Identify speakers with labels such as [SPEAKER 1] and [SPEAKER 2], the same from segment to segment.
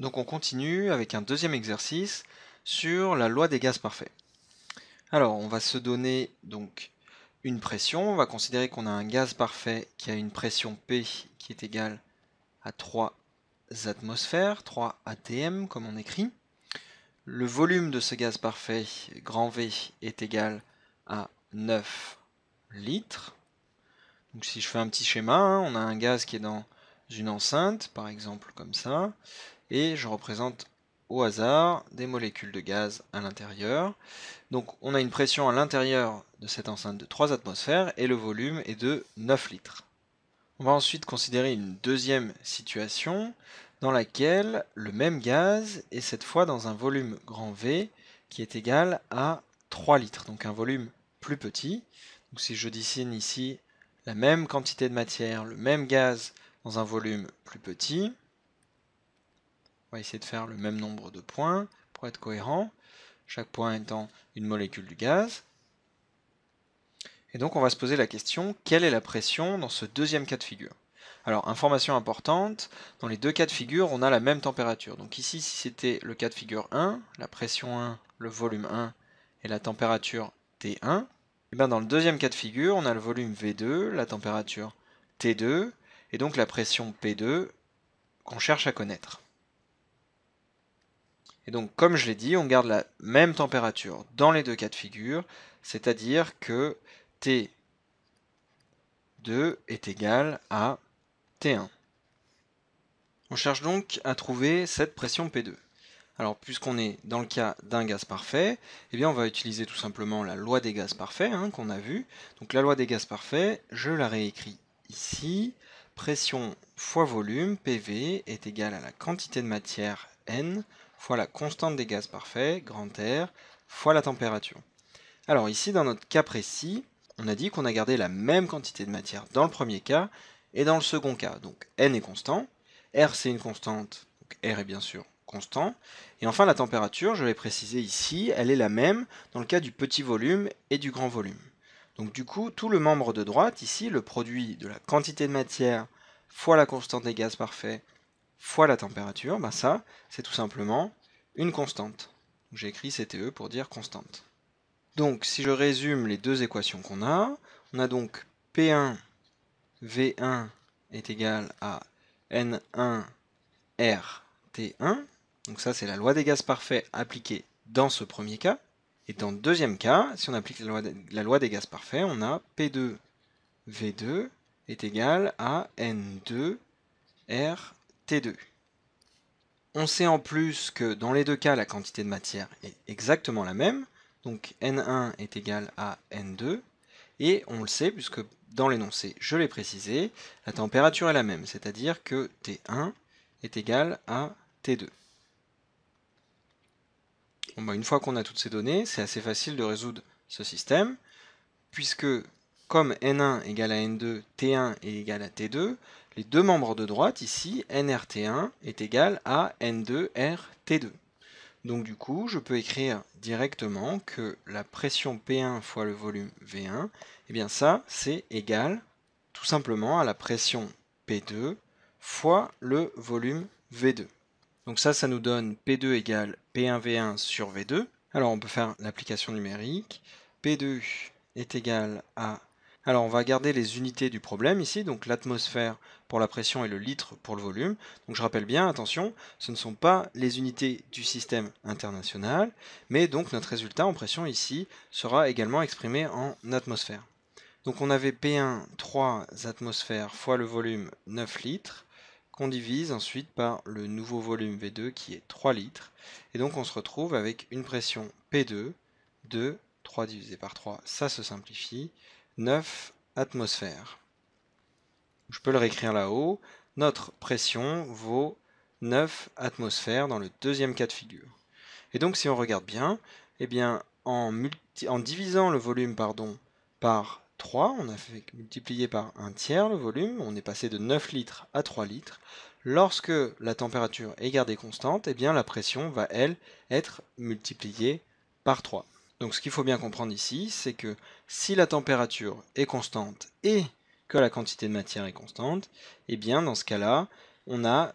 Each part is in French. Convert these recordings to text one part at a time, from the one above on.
[SPEAKER 1] Donc on continue avec un deuxième exercice sur la loi des gaz parfaits. Alors on va se donner donc une pression, on va considérer qu'on a un gaz parfait qui a une pression P qui est égale à 3 atmosphères, 3 atm comme on écrit. Le volume de ce gaz parfait, grand V, est égal à 9 litres. Donc si je fais un petit schéma, hein, on a un gaz qui est dans une enceinte, par exemple comme ça et je représente au hasard des molécules de gaz à l'intérieur. Donc on a une pression à l'intérieur de cette enceinte de 3 atmosphères et le volume est de 9 litres. On va ensuite considérer une deuxième situation dans laquelle le même gaz est cette fois dans un volume grand V qui est égal à 3 litres, donc un volume plus petit. Donc si je dessine ici la même quantité de matière, le même gaz dans un volume plus petit, on va essayer de faire le même nombre de points pour être cohérent, chaque point étant une molécule du gaz. Et donc on va se poser la question, quelle est la pression dans ce deuxième cas de figure Alors, information importante, dans les deux cas de figure, on a la même température. Donc ici, si c'était le cas de figure 1, la pression 1, le volume 1 et la température T1, et eh bien dans le deuxième cas de figure, on a le volume V2, la température T2, et donc la pression P2 qu'on cherche à connaître. Et donc, comme je l'ai dit, on garde la même température dans les deux cas de figure, c'est-à-dire que T2 est égal à T1. On cherche donc à trouver cette pression P2. Alors, puisqu'on est dans le cas d'un gaz parfait, eh bien on va utiliser tout simplement la loi des gaz parfaits hein, qu'on a vue. Donc la loi des gaz parfaits, je la réécris ici. Pression fois volume, PV, est égale à la quantité de matière, N, fois la constante des gaz parfaits, grand R, fois la température. Alors ici, dans notre cas précis, on a dit qu'on a gardé la même quantité de matière dans le premier cas et dans le second cas. Donc N est constant, R c'est une constante, donc R est bien sûr constant. Et enfin la température, je l'ai précisé ici, elle est la même dans le cas du petit volume et du grand volume. Donc du coup, tout le membre de droite, ici, le produit de la quantité de matière fois la constante des gaz parfaits fois la température, bah ça, c'est tout simplement une constante. J'ai écrit CTE pour dire constante. Donc, si je résume les deux équations qu'on a, on a donc P1 V1 est égal à N1 RT1. Donc ça, c'est la loi des gaz parfaits appliquée dans ce premier cas. Et dans le deuxième cas, si on applique la loi, la loi des gaz parfaits, on a P2 V2 est égal à N2 R T2. On sait en plus que dans les deux cas, la quantité de matière est exactement la même. Donc N1 est égal à N2. Et on le sait, puisque dans l'énoncé, je l'ai précisé, la température est la même, c'est-à-dire que T1 est égal à T2. Bah, une fois qu'on a toutes ces données, c'est assez facile de résoudre ce système, puisque comme N1 égale à N2, T1 est égal à T2, les deux membres de droite, ici, nRT1 est égal à N2RT2. Donc du coup, je peux écrire directement que la pression P1 fois le volume V1, eh bien ça, c'est égal tout simplement à la pression P2 fois le volume V2. Donc ça, ça nous donne P2 égale P1V1 sur V2. Alors on peut faire l'application numérique. P2 est égal à alors on va garder les unités du problème ici, donc l'atmosphère pour la pression et le litre pour le volume. Donc je rappelle bien, attention, ce ne sont pas les unités du système international, mais donc notre résultat en pression ici sera également exprimé en atmosphère. Donc on avait P1 3 atmosphères fois le volume 9 litres, qu'on divise ensuite par le nouveau volume V2 qui est 3 litres. Et donc on se retrouve avec une pression P2 de 3 divisé par 3, ça se simplifie, 9 atmosphères. Je peux le réécrire là-haut. Notre pression vaut 9 atmosphères dans le deuxième cas de figure. Et donc si on regarde bien, eh bien en, divisant le volume pardon, par 3, on a fait multiplier par un tiers le volume, on est passé de 9 litres à 3 litres. Lorsque la température est gardée constante, eh bien la pression va elle être multipliée par 3. Donc ce qu'il faut bien comprendre ici, c'est que si la température est constante et que la quantité de matière est constante, eh bien dans ce cas-là, on a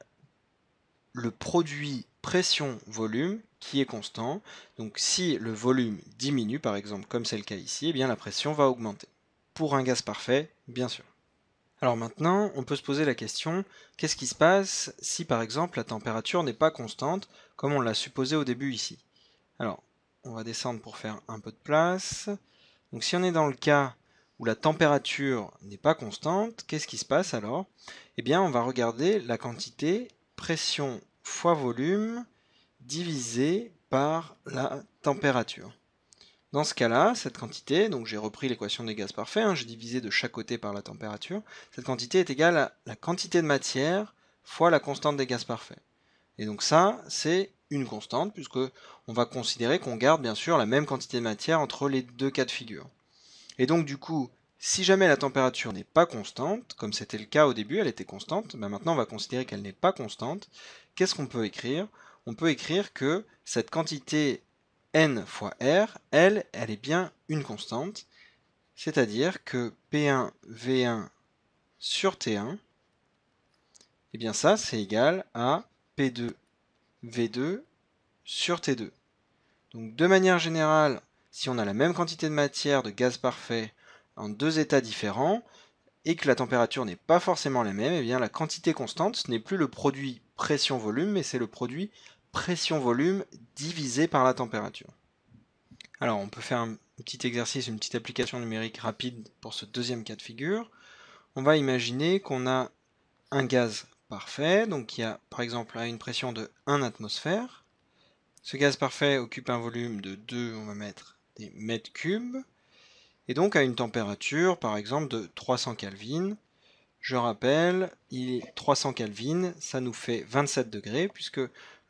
[SPEAKER 1] le produit pression-volume qui est constant. Donc si le volume diminue, par exemple, comme c'est le cas ici, eh bien la pression va augmenter. Pour un gaz parfait, bien sûr. Alors maintenant, on peut se poser la question, qu'est-ce qui se passe si par exemple la température n'est pas constante, comme on l'a supposé au début ici Alors, on va descendre pour faire un peu de place. Donc si on est dans le cas où la température n'est pas constante, qu'est-ce qui se passe alors Eh bien, on va regarder la quantité pression fois volume divisée par la température. Dans ce cas-là, cette quantité, donc j'ai repris l'équation des gaz parfaits, hein, j'ai divisé de chaque côté par la température, cette quantité est égale à la quantité de matière fois la constante des gaz parfaits. Et donc ça, c'est une constante, puisque on va considérer qu'on garde bien sûr la même quantité de matière entre les deux cas de figure. Et donc du coup, si jamais la température n'est pas constante, comme c'était le cas au début, elle était constante, ben maintenant on va considérer qu'elle n'est pas constante, qu'est-ce qu'on peut écrire On peut écrire que cette quantité n fois r, elle, elle est bien une constante, c'est-à-dire que P1 V1 sur T1, et eh bien ça c'est égal à P2 V2 sur T2. Donc de manière générale, si on a la même quantité de matière de gaz parfait en deux états différents et que la température n'est pas forcément la même, et eh bien la quantité constante ce n'est plus le produit pression-volume, mais c'est le produit pression-volume divisé par la température. Alors on peut faire un petit exercice, une petite application numérique rapide pour ce deuxième cas de figure. On va imaginer qu'on a un gaz parfait, donc il y a par exemple à une pression de 1 atmosphère. Ce gaz parfait occupe un volume de 2, on va mettre des mètres cubes, et donc à une température par exemple de 300 Kelvin. Je rappelle, il est 300 Kelvin, ça nous fait 27 degrés, puisque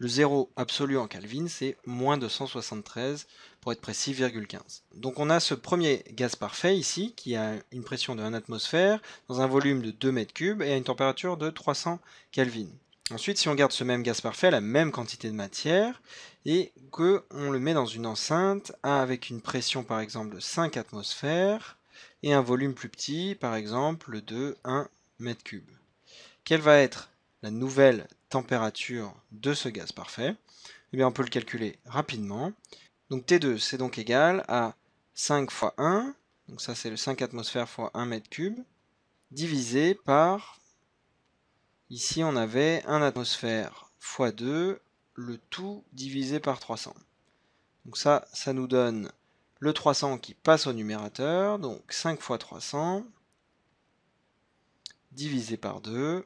[SPEAKER 1] le zéro absolu en Kelvin, c'est moins de 273, pour être précis, 15. Donc on a ce premier gaz parfait ici, qui a une pression de 1 atmosphère, dans un volume de 2 mètres cubes et à une température de 300 Kelvin. Ensuite, si on garde ce même gaz parfait, la même quantité de matière, et que on le met dans une enceinte avec une pression par exemple de 5 atmosphères et un volume plus petit, par exemple de 1 mètre cube. Quelle va être la nouvelle température de ce gaz parfait, et eh bien on peut le calculer rapidement. Donc T2, c'est donc égal à 5 fois 1, donc ça c'est le 5 atmosphères fois 1 mètre cube, divisé par, ici on avait 1 atmosphère fois 2, le tout divisé par 300. Donc ça, ça nous donne le 300 qui passe au numérateur, donc 5 fois 300, divisé par 2,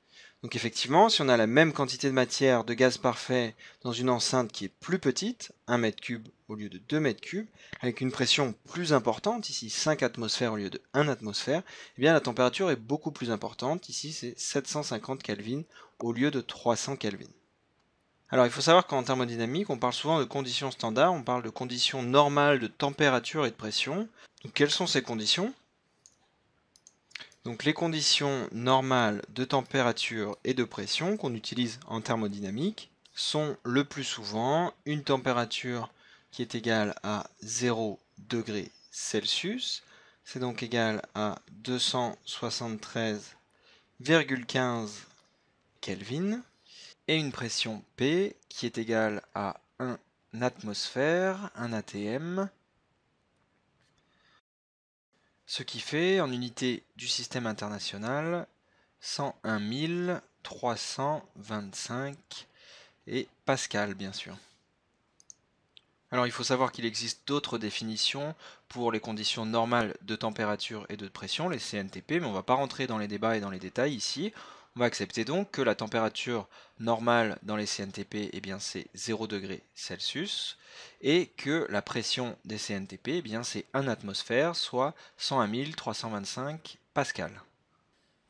[SPEAKER 1] Donc effectivement, si on a la même quantité de matière de gaz parfait dans une enceinte qui est plus petite, 1 m cube au lieu de 2 m3, avec une pression plus importante, ici 5 atmosphères au lieu de 1 atmosphère, eh bien la température est beaucoup plus importante, ici c'est 750 Kelvin au lieu de 300 Kelvin. Alors il faut savoir qu'en thermodynamique, on parle souvent de conditions standards, on parle de conditions normales de température et de pression. Donc quelles sont ces conditions donc les conditions normales de température et de pression qu'on utilise en thermodynamique sont le plus souvent une température qui est égale à 0 degré Celsius, c'est donc égal à 273,15 Kelvin, et une pression P qui est égale à 1 atmosphère, 1 ATM, ce qui fait, en unité du système international, 101 325 et Pascal, bien sûr. Alors il faut savoir qu'il existe d'autres définitions pour les conditions normales de température et de pression, les CNTP, mais on ne va pas rentrer dans les débats et dans les détails ici. On va accepter donc que la température normale dans les CNTP, eh bien c'est 0 degré Celsius, et que la pression des CNTP, eh bien c'est 1 atmosphère, soit 101 325 pascal.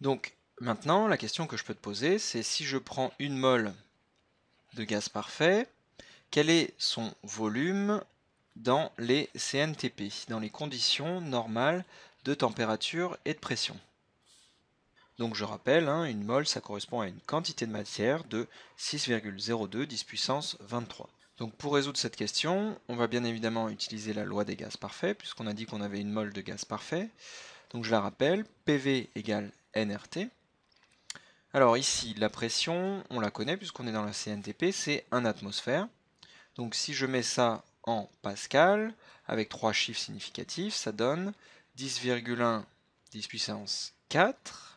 [SPEAKER 1] Donc maintenant, la question que je peux te poser, c'est si je prends une mole de gaz parfait, quel est son volume dans les CNTP, dans les conditions normales de température et de pression donc je rappelle, hein, une mole, ça correspond à une quantité de matière de 6,02 10 puissance 23. Donc pour résoudre cette question, on va bien évidemment utiliser la loi des gaz parfaits, puisqu'on a dit qu'on avait une mole de gaz parfait. Donc je la rappelle, PV égale NRT. Alors ici, la pression, on la connaît puisqu'on est dans la CNTP, c'est 1 atmosphère. Donc si je mets ça en pascal, avec trois chiffres significatifs, ça donne 10,1 10 puissance 4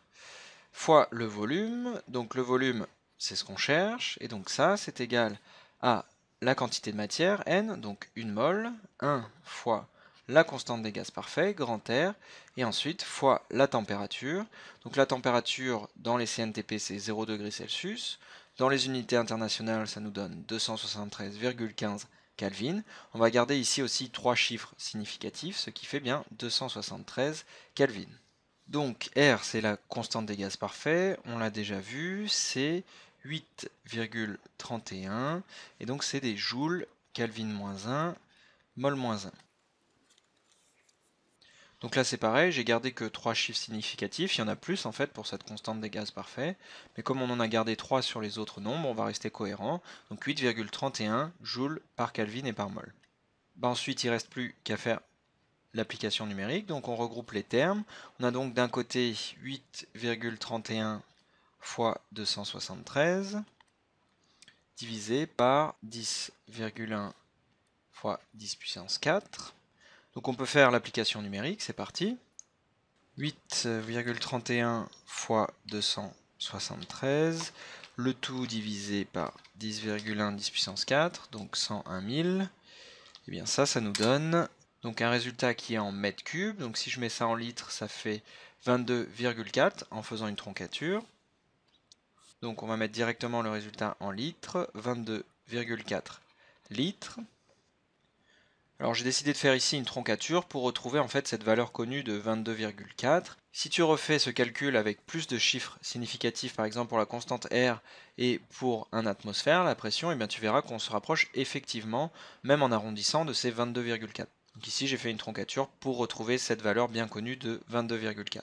[SPEAKER 1] fois le volume. Donc le volume, c'est ce qu'on cherche. Et donc ça, c'est égal à la quantité de matière, n, donc une mole, 1 fois la constante des gaz parfaits, grand R, et ensuite fois la température. Donc la température dans les CNTP, c'est 0 degré Celsius. Dans les unités internationales, ça nous donne 273,15 Kelvin. On va garder ici aussi trois chiffres significatifs, ce qui fait bien 273 Kelvin. Donc R, c'est la constante des gaz parfaits, on l'a déjà vu, c'est 8,31, et donc c'est des joules Kelvin moins 1, mol moins 1. Donc là c'est pareil, j'ai gardé que 3 chiffres significatifs, il y en a plus en fait pour cette constante des gaz parfaits, mais comme on en a gardé 3 sur les autres nombres, on va rester cohérent, donc 8,31 joules par Kelvin et par mol. Bah, ensuite il reste plus qu'à faire l'application numérique. Donc on regroupe les termes. On a donc d'un côté 8,31 fois 273 divisé par 10,1 fois 10 puissance 4. Donc on peut faire l'application numérique, c'est parti. 8,31 fois 273, le tout divisé par 10,1 10 puissance 4, donc 101 000. Et bien ça, ça nous donne donc un résultat qui est en mètres cubes. Donc si je mets ça en litres, ça fait 22,4 en faisant une troncature. Donc on va mettre directement le résultat en litres, 22,4 litres. Alors j'ai décidé de faire ici une troncature pour retrouver en fait cette valeur connue de 22,4. Si tu refais ce calcul avec plus de chiffres significatifs, par exemple pour la constante R et pour un atmosphère, la pression, et eh bien tu verras qu'on se rapproche effectivement, même en arrondissant, de ces 22,4. Donc ici, j'ai fait une troncature pour retrouver cette valeur bien connue de 22,4.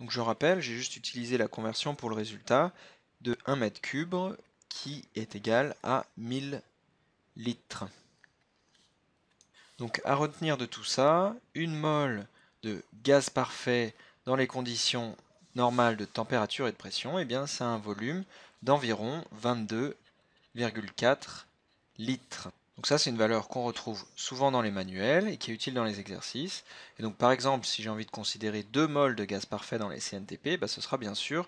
[SPEAKER 1] Donc je rappelle, j'ai juste utilisé la conversion pour le résultat de 1 mètre cube qui est égal à 1000 litres. Donc à retenir de tout ça, une molle de gaz parfait dans les conditions normales de température et de pression, et eh bien ça un volume d'environ 22,4 litres. Donc ça, c'est une valeur qu'on retrouve souvent dans les manuels et qui est utile dans les exercices. Et donc par exemple, si j'ai envie de considérer 2 moles de gaz parfait dans les CNTP, bah, ce sera bien sûr,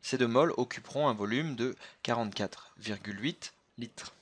[SPEAKER 1] ces 2 moles occuperont un volume de 44,8 litres.